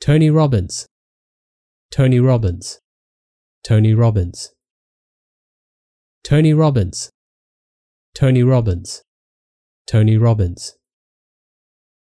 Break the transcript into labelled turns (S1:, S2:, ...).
S1: Tony Robbins, Tony Robbins, Tony Robbins, Tony Robbins, Tony Robbins, Tony Robbins.